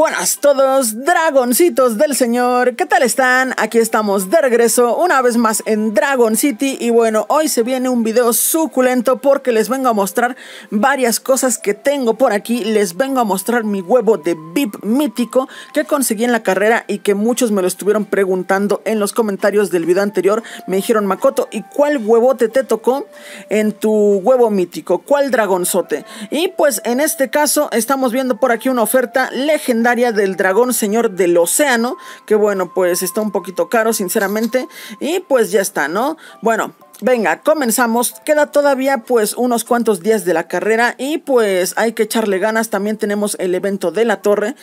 Buenas todos, dragoncitos del señor, ¿qué tal están? Aquí estamos de regreso una vez más en Dragon City y bueno, hoy se viene un video suculento porque les vengo a mostrar varias cosas que tengo por aquí, les vengo a mostrar mi huevo de VIP mítico que conseguí en la carrera y que muchos me lo estuvieron preguntando en los comentarios del video anterior, me dijeron Makoto, ¿y cuál huevote te tocó en tu huevo mítico? ¿Cuál dragonzote? Y pues en este caso estamos viendo por aquí una oferta legendaria del dragón señor del océano, que bueno, pues está un poquito caro, sinceramente, y pues ya está, ¿no? Bueno, Venga, comenzamos. Queda todavía pues unos cuantos días de la carrera y pues hay que echarle ganas. También tenemos el evento de la torre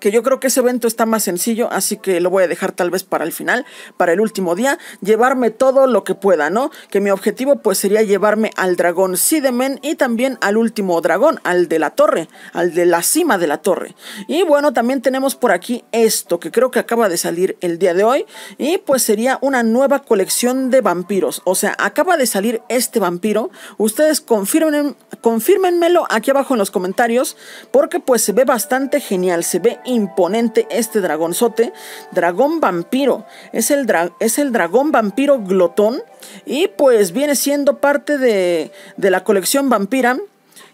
que yo creo que ese evento está más sencillo, así que lo voy a dejar tal vez para el final, para el último día, llevarme todo lo que pueda, ¿no? Que mi objetivo pues sería llevarme al dragón Sidemen y también al último dragón, al de la torre, al de la cima de la torre. Y bueno, también tenemos por aquí esto, que creo que acaba de salir el día de hoy, y pues sería una nueva colección de vampiros, o sea, acaba de salir este vampiro, ustedes confirmen, confirmenmelo aquí abajo en los comentarios, porque pues se ve bastante genial, se ve imponente este dragonzote. Dragón vampiro. Es el, es el dragón vampiro glotón. Y pues viene siendo parte de, de la colección vampira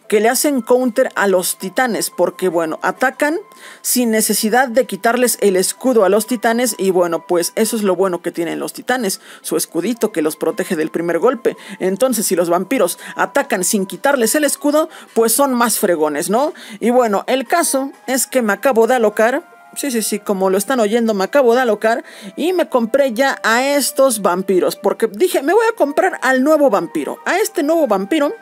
que le hacen counter a los titanes, porque bueno, atacan sin necesidad de quitarles el escudo a los titanes y bueno, pues eso es lo bueno que tienen los titanes, su escudito que los protege del primer golpe. Entonces, si los vampiros atacan sin quitarles el escudo, pues son más fregones, ¿no? Y bueno, el caso es que me acabo de alocar Sí, sí, sí, como lo están oyendo, me acabo de alocar y me compré ya a estos vampiros. Porque dije, me voy a comprar al nuevo vampiro. A este nuevo vampiro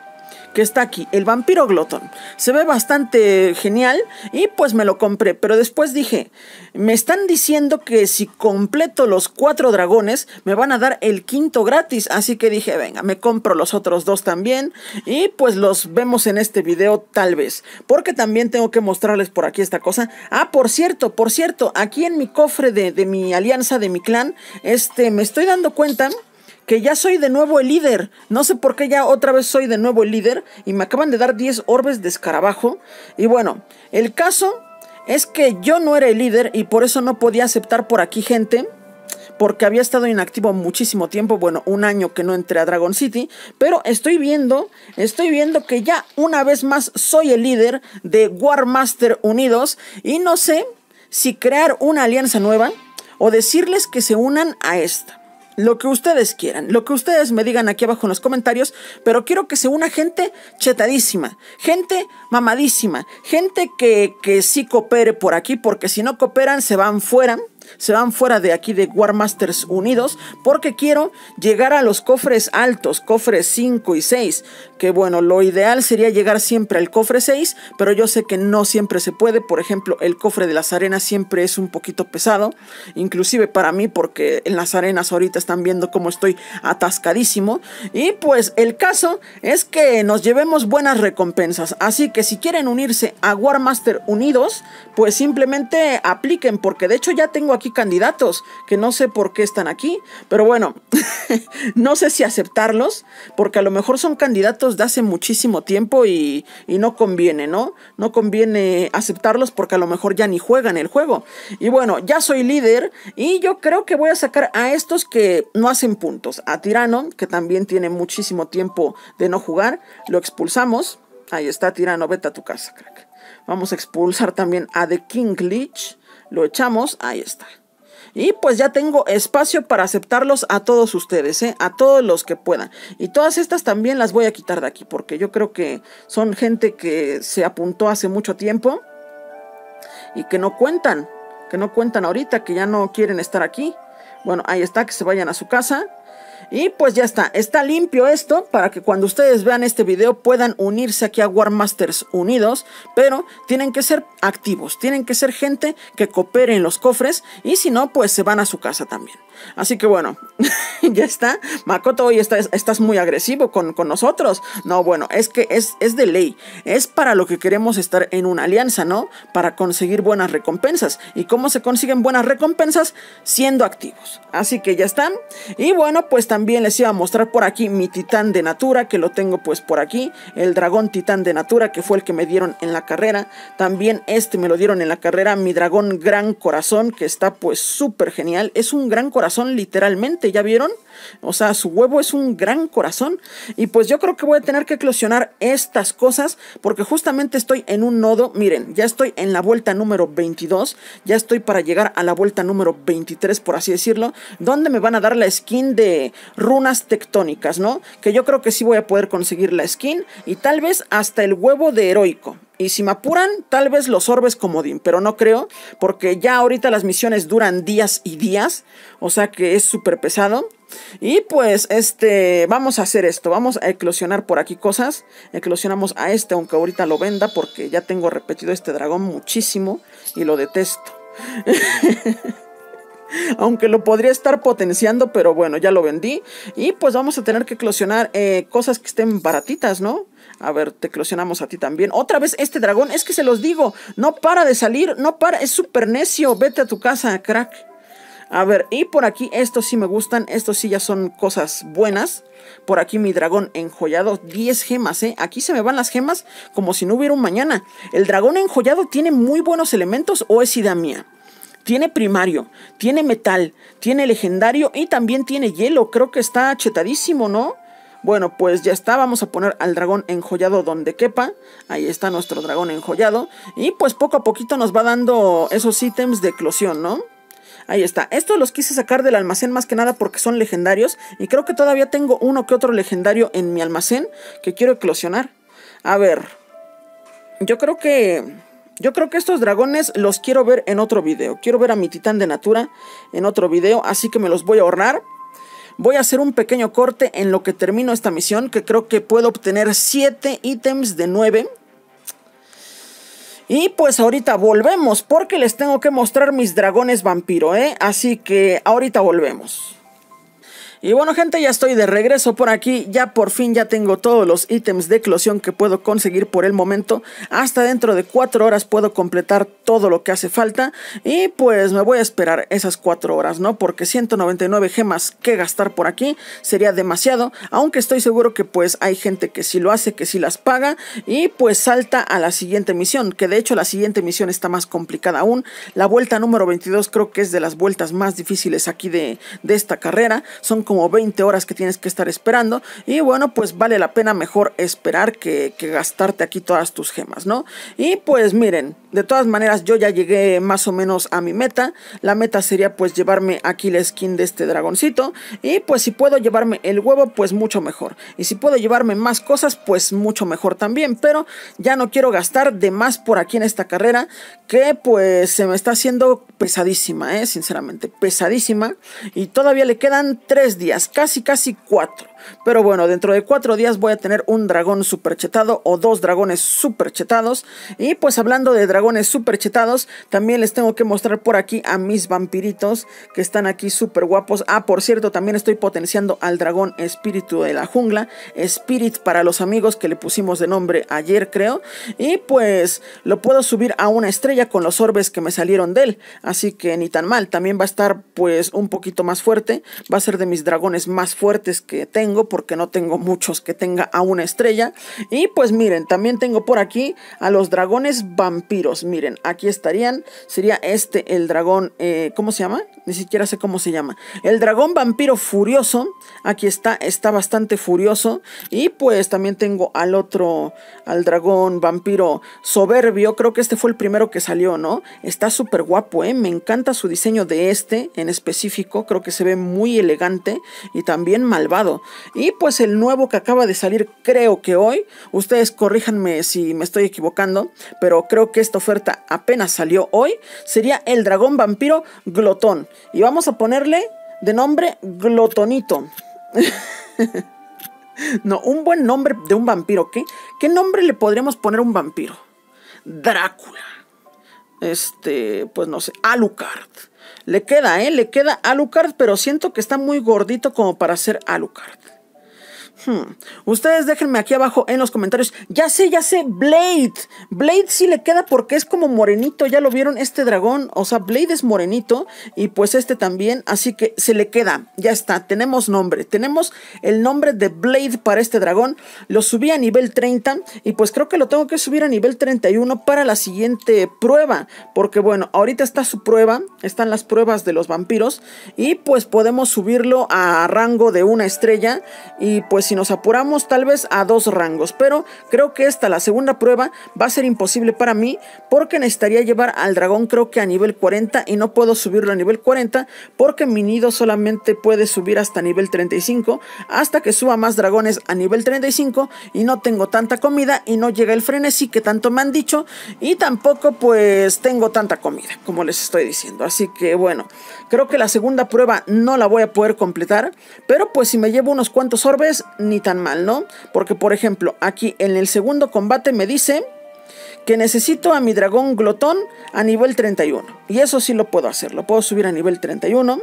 que está aquí, el vampiro glotón. Se ve bastante genial y pues me lo compré, pero después dije, me están diciendo que si completo los cuatro dragones, me van a dar el quinto gratis, así que dije, venga, me compro los otros dos también y pues los vemos en este video tal vez, porque también tengo que mostrarles por aquí esta cosa. Ah, por cierto, por cierto, aquí en mi cofre de, de mi alianza, de mi clan, este, me estoy dando cuenta que ya soy de nuevo el líder. No sé por qué ya otra vez soy de nuevo el líder y me acaban de dar 10 orbes de escarabajo. Y bueno, el caso es que yo no era el líder y por eso no podía aceptar por aquí gente. Porque había estado inactivo muchísimo tiempo, bueno, un año que no entré a Dragon City. Pero estoy viendo, estoy viendo que ya una vez más soy el líder de Warmaster Unidos. Y no sé si crear una alianza nueva o decirles que se unan a esta lo que ustedes quieran, lo que ustedes me digan aquí abajo en los comentarios, pero quiero que se una gente chetadísima, gente mamadísima, gente que, que sí coopere por aquí, porque si no cooperan se van fuera se van fuera de aquí de Warmasters Unidos porque quiero llegar a los cofres altos, cofres 5 y 6, que bueno, lo ideal sería llegar siempre al cofre 6, pero yo sé que no siempre se puede, por ejemplo, el cofre de las arenas siempre es un poquito pesado, inclusive para mí porque en las arenas ahorita están viendo cómo estoy atascadísimo y pues el caso es que nos llevemos buenas recompensas, así que si quieren unirse a War Unidos, pues simplemente apliquen porque de hecho ya tengo aquí candidatos que no sé por qué están aquí, pero bueno, no sé si aceptarlos, porque a lo mejor son candidatos de hace muchísimo tiempo y, no conviene, ¿no? No conviene aceptarlos porque a lo mejor ya ni juegan el juego. Y bueno, ya soy líder y yo creo que voy a sacar a estos que no hacen puntos. A Tirano, que también tiene muchísimo tiempo de no jugar, lo expulsamos. Ahí está, Tirano, vete a tu casa, crack. Vamos a expulsar también a The King Leech. Lo echamos, ahí está. Y pues ya tengo espacio para aceptarlos a todos ustedes, ¿eh? a todos los que puedan. Y todas estas también las voy a quitar de aquí, porque yo creo que son gente que se apuntó hace mucho tiempo y que no cuentan, que no cuentan ahorita, que ya no quieren estar aquí. Bueno, ahí está, que se vayan a su casa. Y pues ya está, está limpio esto para que cuando ustedes vean este video puedan unirse aquí a Warmasters unidos, pero tienen que ser activos, tienen que ser gente que coopere en los cofres y si no, pues se van a su casa también. Así que bueno, ya está. Makoto, hoy estás, muy agresivo con, con, nosotros. No, bueno, es que es, es de ley. Es para lo que queremos estar en una alianza, ¿no? Para conseguir buenas recompensas. ¿Y cómo se consiguen buenas recompensas? Siendo activos. Así que ya están. Y bueno, pues también también les iba a mostrar por aquí mi titán de natura, que lo tengo pues por aquí. El dragón titán de natura, que fue el que me dieron en la carrera. También este me lo dieron en la carrera, mi dragón gran corazón, que está pues súper genial. Es un gran corazón literalmente, ¿ya vieron? O sea, su huevo es un gran corazón. Y pues yo creo que voy a tener que eclosionar estas cosas porque justamente estoy en un nodo. Miren, ya estoy en la vuelta número 22. Ya estoy para llegar a la vuelta número 23, por así decirlo. Donde me van a dar la skin de runas tectónicas, ¿no? Que yo creo que sí voy a poder conseguir la skin y tal vez hasta el huevo de heroico. Y si me apuran, tal vez los orbes comodín, pero no creo, porque ya ahorita las misiones duran días y días, o sea que es súper pesado. Y pues, este, vamos a hacer esto, vamos a eclosionar por aquí cosas. Eclosionamos a este, aunque ahorita lo venda, porque ya tengo repetido este dragón muchísimo y lo detesto. aunque lo podría estar potenciando, pero bueno, ya lo vendí. Y pues vamos a tener que eclosionar eh, cosas que estén baratitas, ¿no? A ver, te eclosionamos a ti también. Otra vez este dragón, es que se los digo, no para de salir, no para, es súper necio, vete a tu casa, crack. A ver, y por aquí estos sí me gustan, estos sí ya son cosas buenas. Por aquí mi dragón enjollado, 10 gemas, ¿eh? Aquí se me van las gemas como si no hubiera un mañana. ¿El dragón enjollado tiene muy buenos elementos o es idea mía? Tiene primario, tiene metal, tiene legendario y también tiene hielo. Creo que está chetadísimo, ¿no? Bueno, pues ya está, vamos a poner al dragón enjollado donde quepa. Ahí está nuestro dragón enjollado. Y pues poco a poquito nos va dando esos ítems de eclosión, ¿no? Ahí está. Estos los quise sacar del almacén más que nada porque son legendarios. Y creo que todavía tengo uno que otro legendario en mi almacén que quiero eclosionar. A ver. Yo creo que... Yo creo que estos dragones los quiero ver en otro video. Quiero ver a mi titán de Natura en otro video, así que me los voy a ahorrar. Voy a hacer un pequeño corte en lo que termino esta misión, que creo que puedo obtener 7 ítems de 9. Y pues ahorita volvemos, porque les tengo que mostrar mis dragones vampiro, ¿eh? Así que ahorita volvemos. Y bueno gente, ya estoy de regreso por aquí, ya por fin ya tengo todos los ítems de eclosión que puedo conseguir por el momento. Hasta dentro de 4 horas puedo completar todo lo que hace falta y pues me voy a esperar esas 4 horas, ¿no? Porque 199 gemas que gastar por aquí sería demasiado, aunque estoy seguro que pues hay gente que si lo hace, que si las paga y pues salta a la siguiente misión, que de hecho la siguiente misión está más complicada aún. La vuelta número 22 creo que es de las vueltas más difíciles aquí de, de esta carrera. Son como 20 horas que tienes que estar esperando. Y bueno, pues vale la pena mejor esperar que, gastarte aquí todas tus gemas, ¿no? Y pues miren, de todas maneras yo ya llegué más o menos a mi meta. La meta sería pues llevarme aquí la skin de este dragoncito. Y pues si puedo llevarme el huevo, pues mucho mejor. Y si puedo llevarme más cosas, pues mucho mejor también. Pero ya no quiero gastar de más por aquí en esta carrera. Que pues se me está haciendo pesadísima, ¿eh? Sinceramente, pesadísima. Y todavía le quedan tres días, casi casi cuatro. Pero bueno, dentro de cuatro días voy a tener un dragón superchetado o dos dragones superchetados. Y pues hablando de dragones superchetados, también les tengo que mostrar por aquí a mis vampiritos que están aquí súper guapos. Ah, por cierto, también estoy potenciando al dragón espíritu de la jungla, Spirit para los amigos que le pusimos de nombre ayer creo. Y pues lo puedo subir a una estrella con los orbes que me salieron de él. Así que ni tan mal, también va a estar pues un poquito más fuerte. Va a ser de mis dragones más fuertes que tengo, porque no tengo muchos que tenga a una estrella. Y pues miren, también tengo por aquí a los dragones vampiros. Miren, aquí estarían, sería este el dragón, eh, ¿cómo se llama? Ni siquiera sé cómo se llama. El dragón vampiro furioso, aquí está, está bastante furioso. Y pues también tengo al otro, al dragón vampiro soberbio, creo que este fue el primero que salió, ¿no? Está súper guapo, ¿eh? Me encanta su diseño de este en específico, creo que se ve muy elegante y también malvado. Y pues el nuevo que acaba de salir, creo que hoy, ustedes corríjanme si me estoy equivocando, pero creo que esta oferta apenas salió hoy, sería el dragón vampiro glotón. Y vamos a ponerle de nombre glotonito. no, un buen nombre de un vampiro, ¿qué? ¿Qué nombre le podríamos poner a un vampiro? Drácula. Este, pues no sé, Alucard. Le queda, ¿eh? Le queda Alucard, pero siento que está muy gordito como para ser Alucard. Hmm. Ustedes déjenme aquí abajo en los comentarios. Ya sé, ya sé, Blade. Blade sí le queda porque es como morenito. Ya lo vieron este dragón. O sea, Blade es morenito. Y pues este también. Así que se le queda. Ya está. Tenemos nombre. Tenemos el nombre de Blade para este dragón. Lo subí a nivel 30. Y pues creo que lo tengo que subir a nivel 31 para la siguiente prueba. Porque bueno, ahorita está su prueba. Están las pruebas de los vampiros. Y pues podemos subirlo a rango de una estrella. Y pues si nos apuramos tal vez a dos rangos, pero creo que esta, la segunda prueba, va a ser imposible para mí porque necesitaría llevar al dragón creo que a nivel 40 y no puedo subirlo a nivel 40 porque mi nido solamente puede subir hasta nivel 35 hasta que suba más dragones a nivel 35 y no tengo tanta comida y no llega el frenesí que tanto me han dicho y tampoco pues tengo tanta comida como les estoy diciendo, así que bueno, creo que la segunda prueba no la voy a poder completar, pero pues si me llevo unos cuantos orbes ni tan mal, ¿no? Porque, por ejemplo, aquí en el segundo combate me dice que necesito a mi dragón glotón a nivel 31. Y eso sí lo puedo hacer, lo puedo subir a nivel 31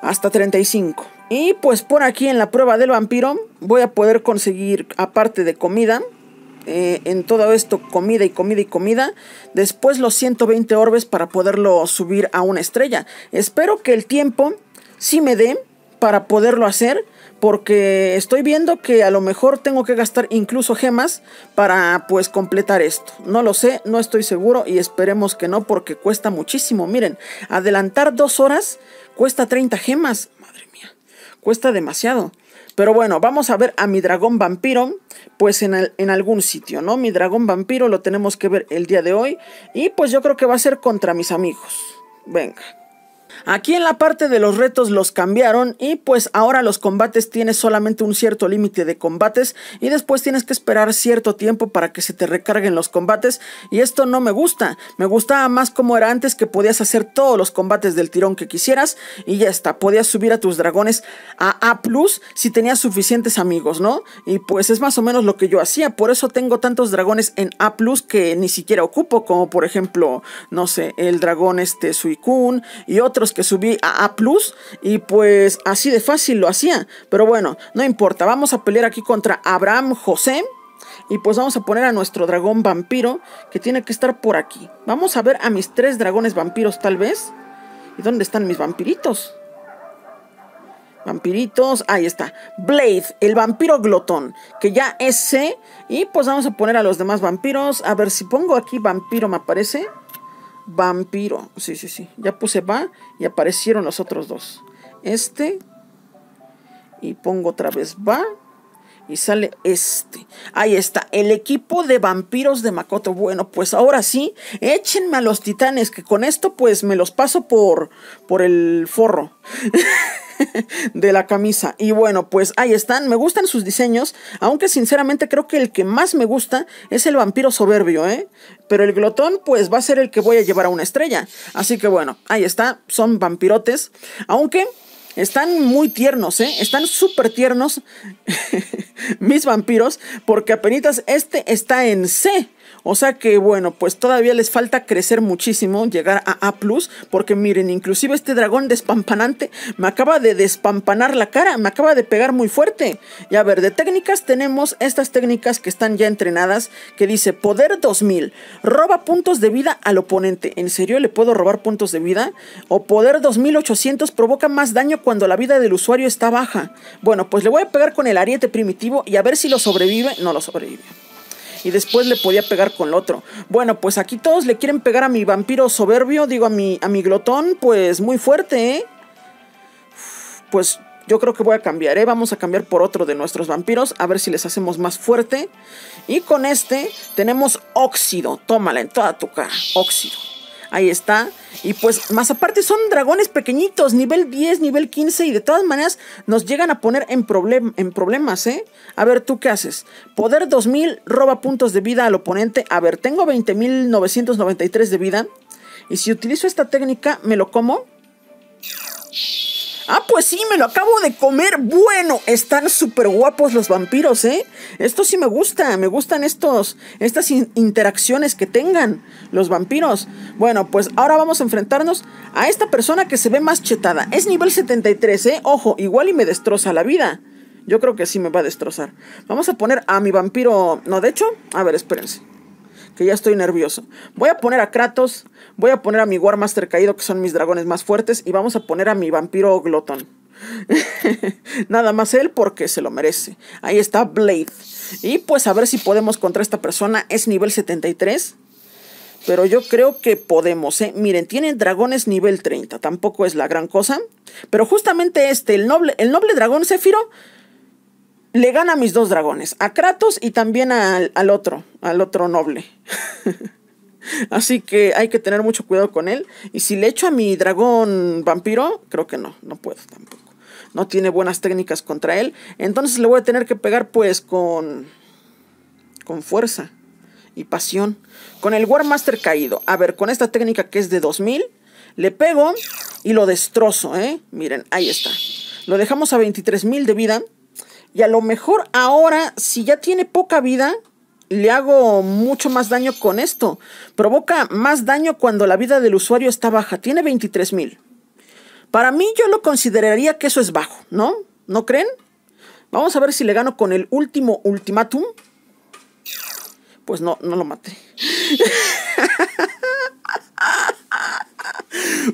hasta 35. Y pues por aquí en la prueba del vampiro voy a poder conseguir, aparte de comida, eh, en todo esto comida y comida y comida, después los 120 orbes para poderlo subir a una estrella. Espero que el tiempo sí me dé para poderlo hacer porque estoy viendo que a lo mejor tengo que gastar incluso gemas para pues completar esto. No lo sé, no estoy seguro y esperemos que no porque cuesta muchísimo. Miren, adelantar dos horas cuesta 30 gemas. Madre mía, cuesta demasiado. Pero bueno, vamos a ver a mi dragón vampiro, pues en, en algún sitio, ¿no? Mi dragón vampiro lo tenemos que ver el día de hoy y pues yo creo que va a ser contra mis amigos. Venga. Aquí en la parte de los retos los cambiaron y pues ahora los combates tienes solamente un cierto límite de combates y después tienes que esperar cierto tiempo para que se te recarguen los combates y esto no me gusta, me gustaba más como era antes que podías hacer todos los combates del tirón que quisieras y ya está, podías subir a tus dragones a A ⁇ si tenías suficientes amigos, ¿no? Y pues es más o menos lo que yo hacía, por eso tengo tantos dragones en A ⁇ que ni siquiera ocupo, como por ejemplo, no sé, el dragón este Suikun y otros que subí a A y pues así de fácil lo hacía. Pero bueno, no importa, vamos a pelear aquí contra Abraham José. Y pues vamos a poner a nuestro dragón vampiro que tiene que estar por aquí. Vamos a ver a mis tres dragones vampiros tal vez. ¿Y dónde están mis vampiritos? Vampiritos, ahí está. Blade, el vampiro glotón, que ya es C. Y pues vamos a poner a los demás vampiros. A ver si pongo aquí vampiro, me aparece. Vampiro. Sí, sí, sí. Ya puse va y aparecieron los otros dos. Este. Y pongo otra vez va. Y sale este. Ahí está. El equipo de vampiros de Makoto. Bueno, pues ahora sí. Échenme a los titanes. Que con esto pues me los paso por, por el forro. de la camisa. Y bueno, pues ahí están. Me gustan sus diseños, aunque sinceramente creo que el que más me gusta es el vampiro soberbio, ¿eh? Pero el glotón, pues va a ser el que voy a llevar a una estrella. Así que bueno, ahí está. Son vampirotes. Aunque están muy tiernos, ¿eh? Están súper tiernos mis vampiros, porque apenas este está en C. O sea que bueno, pues todavía les falta crecer muchísimo, llegar a A ⁇ porque miren, inclusive este dragón despampanante me acaba de despampanar la cara, me acaba de pegar muy fuerte. Y a ver, de técnicas tenemos estas técnicas que están ya entrenadas, que dice poder 2000, roba puntos de vida al oponente. ¿En serio le puedo robar puntos de vida? O poder 2800 provoca más daño cuando la vida del usuario está baja. Bueno, pues le voy a pegar con el ariete primitivo y a ver si lo sobrevive. No lo sobrevive y después le podía pegar con el otro. Bueno, pues aquí todos le quieren pegar a mi vampiro soberbio, digo a mi, glotón, pues muy fuerte, ¿eh? Pues yo creo que voy a cambiar, ¿eh? Vamos a cambiar por otro de nuestros vampiros, a ver si les hacemos más fuerte. Y con este tenemos óxido, tómala en toda tu cara, óxido. Ahí está. Y pues más aparte son dragones pequeñitos, nivel 10, nivel 15 y de todas maneras nos llegan a poner en, en problemas, ¿eh? A ver, ¿tú qué haces? Poder 2000 roba puntos de vida al oponente. A ver, tengo 20.993 de vida. Y si utilizo esta técnica, ¿me lo como? Ah, pues sí, me lo acabo de comer. Bueno, están súper guapos los vampiros, ¿eh? Esto sí me gusta, me gustan estos, estas interacciones que tengan los vampiros. Bueno, pues ahora vamos a enfrentarnos a esta persona que se ve más chetada. Es nivel 73, ¿eh? Ojo, igual y me destroza la vida. Yo creo que sí me va a destrozar. Vamos a poner a mi vampiro... No, de hecho, a ver, espérense que ya estoy nervioso. Voy a poner a Kratos, voy a poner a mi Master caído, que son mis dragones más fuertes, y vamos a poner a mi vampiro glotón. Nada más él porque se lo merece. Ahí está Blade. Y pues a ver si podemos contra esta persona. Es nivel 73. Pero yo creo que podemos, ¿eh? Miren, tienen dragones nivel 30. Tampoco es la gran cosa. Pero justamente este, el noble, el noble dragón Zéfiro le gana a mis dos dragones, a Kratos y también al, otro, al otro noble. Así que hay que tener mucho cuidado con él. Y si le echo a mi dragón vampiro, creo que no, no puedo tampoco. No tiene buenas técnicas contra él. Entonces le voy a tener que pegar pues con... con fuerza y pasión. Con el Warmaster caído. A ver, con esta técnica que es de 2000, le pego y lo destrozo, ¿eh? Miren, ahí está. Lo dejamos a 23.000 de vida. Y a lo mejor ahora, si ya tiene poca vida, le hago mucho más daño con esto. Provoca más daño cuando la vida del usuario está baja. Tiene 23 mil. Para mí yo lo consideraría que eso es bajo, ¿no? ¿No creen? Vamos a ver si le gano con el último ultimátum. Pues no, no lo maté.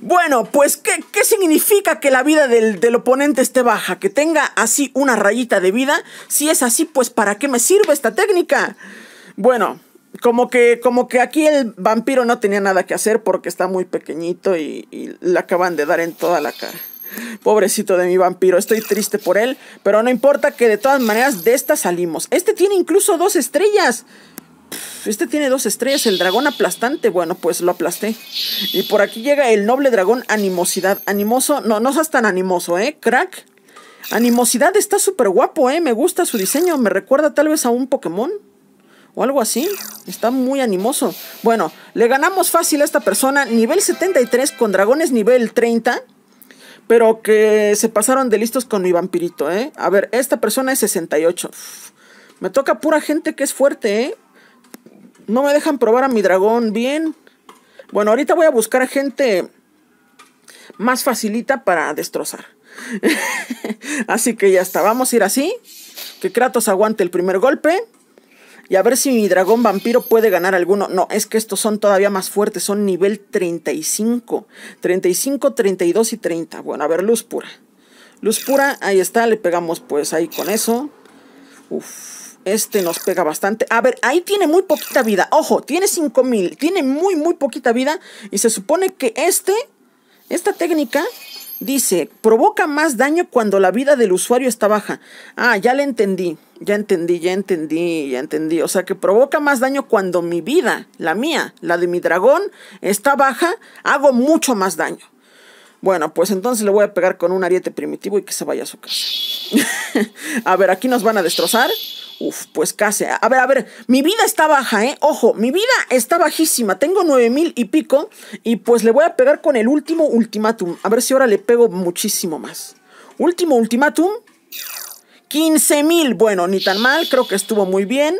Bueno, pues, ¿qué, ¿qué, significa que la vida del, oponente esté baja? Que tenga así una rayita de vida. Si es así, pues, ¿para qué me sirve esta técnica? Bueno, como que, como que aquí el vampiro no tenía nada que hacer porque está muy pequeñito y, y le acaban de dar en toda la cara. Pobrecito de mi vampiro, estoy triste por él, pero no importa que de todas maneras de esta salimos. Este tiene incluso dos estrellas. Este tiene dos estrellas, el dragón aplastante. Bueno, pues lo aplasté. Y por aquí llega el noble dragón animosidad. Animoso, no, no seas tan animoso, ¿eh? Crack. Animosidad está súper guapo, ¿eh? Me gusta su diseño. Me recuerda tal vez a un Pokémon. O algo así. Está muy animoso. Bueno, le ganamos fácil a esta persona. Nivel 73 con dragones nivel 30. Pero que se pasaron de listos con mi vampirito, ¿eh? A ver, esta persona es 68. Me toca pura gente que es fuerte, ¿eh? No me dejan probar a mi dragón bien. Bueno, ahorita voy a buscar gente más facilita para destrozar. así que ya está, vamos a ir así. Que Kratos aguante el primer golpe. Y a ver si mi dragón vampiro puede ganar alguno. No, es que estos son todavía más fuertes. Son nivel 35. 35, 32 y 30. Bueno, a ver, luz pura. Luz pura, ahí está. Le pegamos pues ahí con eso. Uf. Este nos pega bastante. A ver, ahí tiene muy poquita vida. Ojo, tiene 5000. Tiene muy, muy poquita vida. Y se supone que este, esta técnica, dice, provoca más daño cuando la vida del usuario está baja. Ah, ya le entendí. Ya entendí, ya entendí, ya entendí. O sea que provoca más daño cuando mi vida, la mía, la de mi dragón, está baja. Hago mucho más daño. Bueno, pues entonces le voy a pegar con un ariete primitivo y que se vaya a su casa. a ver, aquí nos van a destrozar. Uf, pues casi. A ver, a ver, mi vida está baja, ¿eh? Ojo, mi vida está bajísima. Tengo 9000 y pico. Y pues le voy a pegar con el último ultimátum. A ver si ahora le pego muchísimo más. Último ultimátum. 15000. Bueno, ni tan mal. Creo que estuvo muy bien.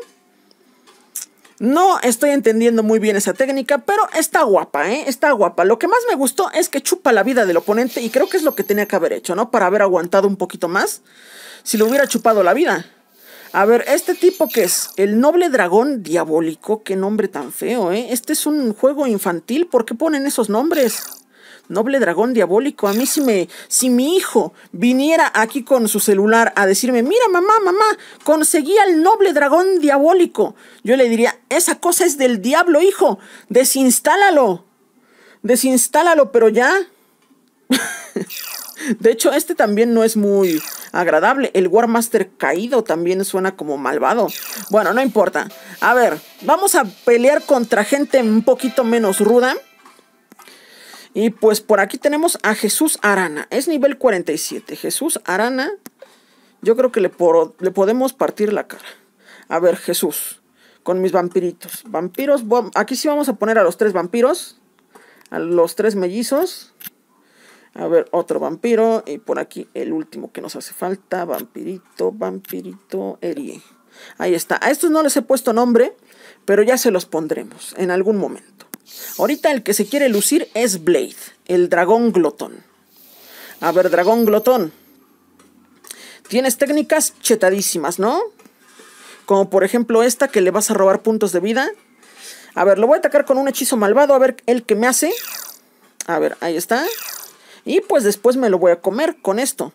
No estoy entendiendo muy bien esa técnica, pero está guapa, ¿eh? Está guapa. Lo que más me gustó es que chupa la vida del oponente y creo que es lo que tenía que haber hecho, ¿no? Para haber aguantado un poquito más. Si le hubiera chupado la vida. A ver, ¿este tipo que es? El noble dragón diabólico. Qué nombre tan feo, ¿eh? Este es un juego infantil. ¿Por qué ponen esos nombres? Noble dragón diabólico. A mí si me, si mi hijo viniera aquí con su celular a decirme, mira mamá, mamá, conseguí al noble dragón diabólico. Yo le diría, esa cosa es del diablo, hijo. Desinstálalo. Desinstálalo, pero ya. De hecho, este también no es muy agradable. El Warmaster caído también suena como malvado. Bueno, no importa. A ver, vamos a pelear contra gente un poquito menos ruda. Y pues por aquí tenemos a Jesús Arana. Es nivel 47. Jesús Arana. Yo creo que le, le podemos partir la cara. A ver, Jesús. Con mis vampiritos. Vampiros. Aquí sí vamos a poner a los tres vampiros. A los tres mellizos. A ver, otro vampiro. Y por aquí el último que nos hace falta. Vampirito, vampirito, Erie. Ahí está. A estos no les he puesto nombre, pero ya se los pondremos en algún momento. Ahorita el que se quiere lucir es Blade, el dragón glotón. A ver, dragón glotón. Tienes técnicas chetadísimas, ¿no? Como por ejemplo esta que le vas a robar puntos de vida. A ver, lo voy a atacar con un hechizo malvado. A ver el que me hace. A ver, ahí está. Y pues después me lo voy a comer con esto.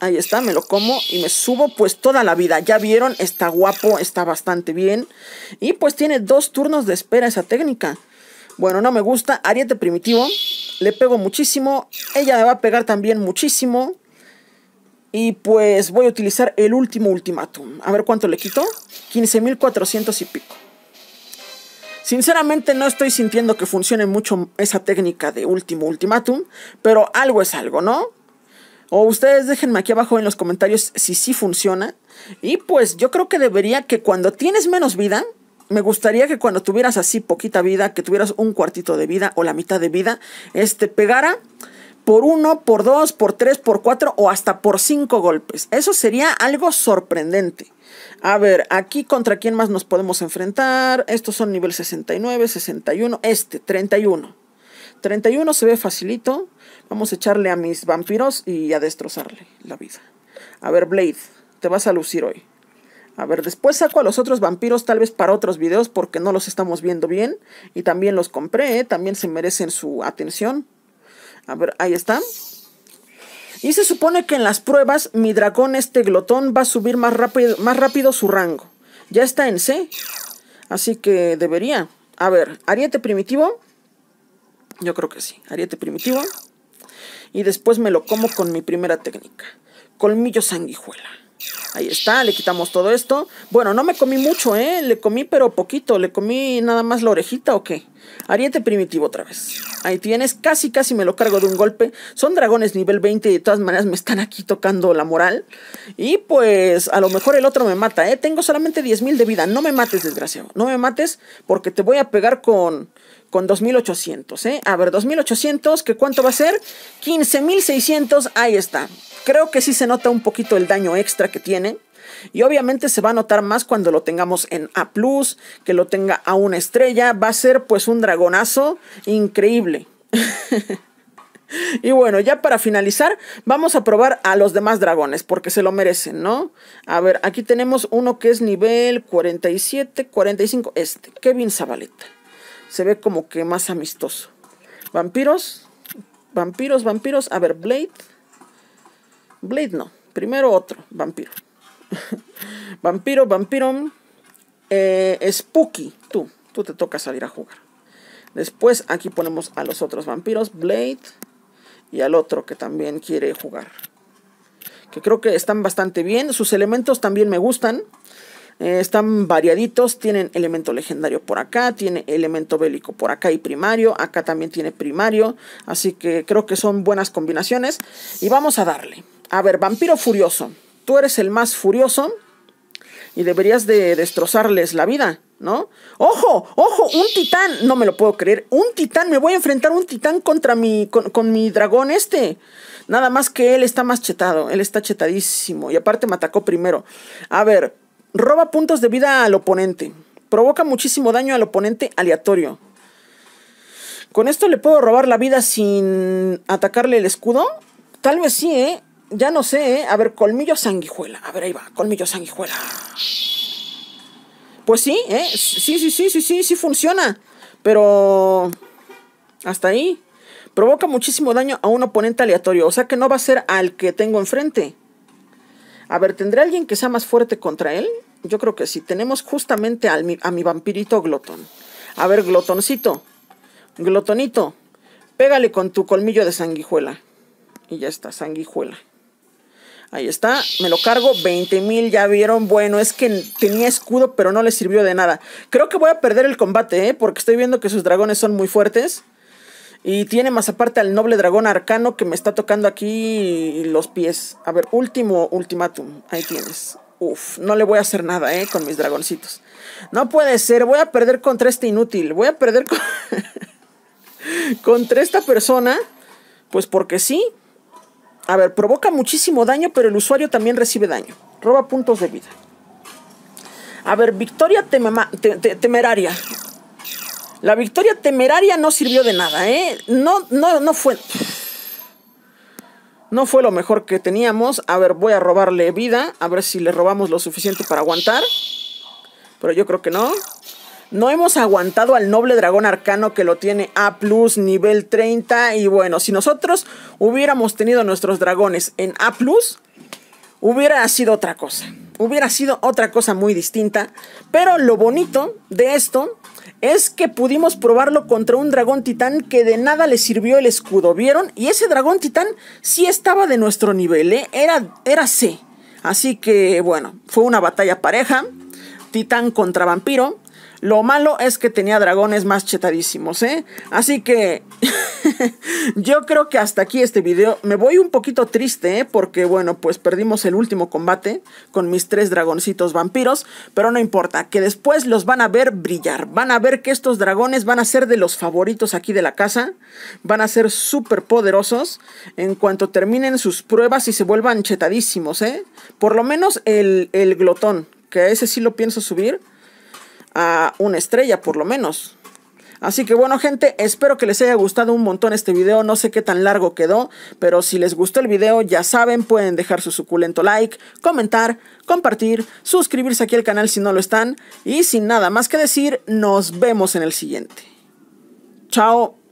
Ahí está, me lo como y me subo pues toda la vida. Ya vieron, está guapo, está bastante bien. Y pues tiene dos turnos de espera esa técnica. Bueno, no me gusta. Ariete primitivo. Le pego muchísimo. Ella me va a pegar también muchísimo. Y pues voy a utilizar el último ultimátum. A ver cuánto le quito. 15.400 y pico. Sinceramente no estoy sintiendo que funcione mucho esa técnica de último ultimátum, pero algo es algo, ¿no? O ustedes déjenme aquí abajo en los comentarios si sí funciona. Y pues yo creo que debería que cuando tienes menos vida, me gustaría que cuando tuvieras así poquita vida, que tuvieras un cuartito de vida o la mitad de vida, este pegara por uno, por dos, por tres, por cuatro o hasta por cinco golpes. Eso sería algo sorprendente. A ver, aquí contra quién más nos podemos enfrentar. Estos son nivel 69, 61, este, 31. 31 se ve facilito. Vamos a echarle a mis vampiros y a destrozarle la vida. A ver, Blade, te vas a lucir hoy. A ver, después saco a los otros vampiros tal vez para otros videos porque no los estamos viendo bien. Y también los compré, ¿eh? también se merecen su atención. A ver, ahí está. Y se supone que en las pruebas mi dragón este glotón va a subir más rápido, más rápido su rango. Ya está en C. Así que debería. A ver, ariete primitivo. Yo creo que sí, ariete primitivo. Y después me lo como con mi primera técnica. Colmillo sanguijuela. Ahí está, le quitamos todo esto. Bueno, no me comí mucho, ¿eh? Le comí pero poquito. Le comí nada más la orejita o qué. Ariete primitivo otra vez. Ahí tienes, casi casi me lo cargo de un golpe. Son dragones nivel 20 y de todas maneras me están aquí tocando la moral. Y pues a lo mejor el otro me mata, ¿eh? Tengo solamente 10.000 de vida. No me mates, desgraciado. No me mates porque te voy a pegar con con 2800, ¿eh? A ver, 2800, ¿qué cuánto va a ser? 15600, ahí está. Creo que sí se nota un poquito el daño extra que tiene. Y obviamente se va a notar más cuando lo tengamos en A, que lo tenga a una estrella. Va a ser pues un dragonazo increíble. y bueno, ya para finalizar, vamos a probar a los demás dragones, porque se lo merecen, ¿no? A ver, aquí tenemos uno que es nivel 47, 45, este, Kevin Zabaleta. Se ve como que más amistoso. Vampiros, vampiros, vampiros. A ver, Blade. Blade no, primero otro, vampiro. vampiro, vampiro. Eh, spooky, tú, tú te toca salir a jugar. Después aquí ponemos a los otros vampiros, Blade y al otro que también quiere jugar. Que creo que están bastante bien. Sus elementos también me gustan. Eh, están variaditos. Tienen elemento legendario por acá. Tiene elemento bélico por acá y primario. Acá también tiene primario. Así que creo que son buenas combinaciones. Y vamos a darle. A ver, vampiro furioso tú eres el más furioso y deberías de destrozarles la vida, ¿no? Ojo, ojo, un titán, no me lo puedo creer, un titán, me voy a enfrentar un titán contra mi, con, con mi dragón este. Nada más que él está más chetado, él está chetadísimo y aparte me atacó primero. A ver, roba puntos de vida al oponente, provoca muchísimo daño al oponente aleatorio. Con esto le puedo robar la vida sin atacarle el escudo. Tal vez sí, ¿eh? Ya no sé, ¿eh? A ver, colmillo sanguijuela. A ver, ahí va, colmillo sanguijuela. Pues sí, ¿eh? Sí, sí, sí, sí, sí, sí funciona. Pero... Hasta ahí. Provoca muchísimo daño a un oponente aleatorio. O sea que no va a ser al que tengo enfrente. A ver, ¿tendré alguien que sea más fuerte contra él? Yo creo que sí. Tenemos justamente a a mi vampirito glotón. A ver, glotoncito. Glotonito. Pégale con tu colmillo de sanguijuela. Y ya está, sanguijuela. Ahí está, me lo cargo, 20 mil, ya vieron, bueno, es que tenía escudo pero no le sirvió de nada. Creo que voy a perder el combate, ¿eh? porque estoy viendo que sus dragones son muy fuertes. Y tiene más aparte al noble dragón arcano que me está tocando aquí los pies. A ver, último ultimátum, ahí tienes. Uf, no le voy a hacer nada, ¿eh? Con mis dragoncitos. No puede ser, voy a perder contra este inútil, voy a perder con... contra esta persona, pues porque sí. A ver, provoca muchísimo daño, pero el usuario también recibe daño. Roba puntos de vida. A ver, victoria temeraria. La victoria temeraria no sirvió de nada, ¿eh? No, no, no fue. No fue lo mejor que teníamos. A ver, voy a robarle vida. A ver si le robamos lo suficiente para aguantar. Pero yo creo que no. No hemos aguantado al noble dragón arcano que lo tiene A plus nivel 30. Y bueno, si nosotros hubiéramos tenido nuestros dragones en A plus, hubiera sido otra cosa. Hubiera sido otra cosa muy distinta. Pero lo bonito de esto es que pudimos probarlo contra un dragón titán que de nada le sirvió el escudo, ¿vieron? Y ese dragón titán sí estaba de nuestro nivel, ¿eh? era, era C. Así que bueno, fue una batalla pareja, titán contra vampiro. Lo malo es que tenía dragones más chetadísimos, ¿eh? Así que yo creo que hasta aquí este video. Me voy un poquito triste, ¿eh? Porque, bueno, pues perdimos el último combate con mis tres dragoncitos vampiros. Pero no importa, que después los van a ver brillar. Van a ver que estos dragones van a ser de los favoritos aquí de la casa. Van a ser súper poderosos en cuanto terminen sus pruebas y se vuelvan chetadísimos, ¿eh? Por lo menos el, glotón, que ese sí lo pienso subir a una estrella por lo menos. Así que bueno gente, espero que les haya gustado un montón este video, no sé qué tan largo quedó, pero si les gustó el video ya saben, pueden dejar su suculento like, comentar, compartir, suscribirse aquí al canal si no lo están, y sin nada más que decir, nos vemos en el siguiente. Chao.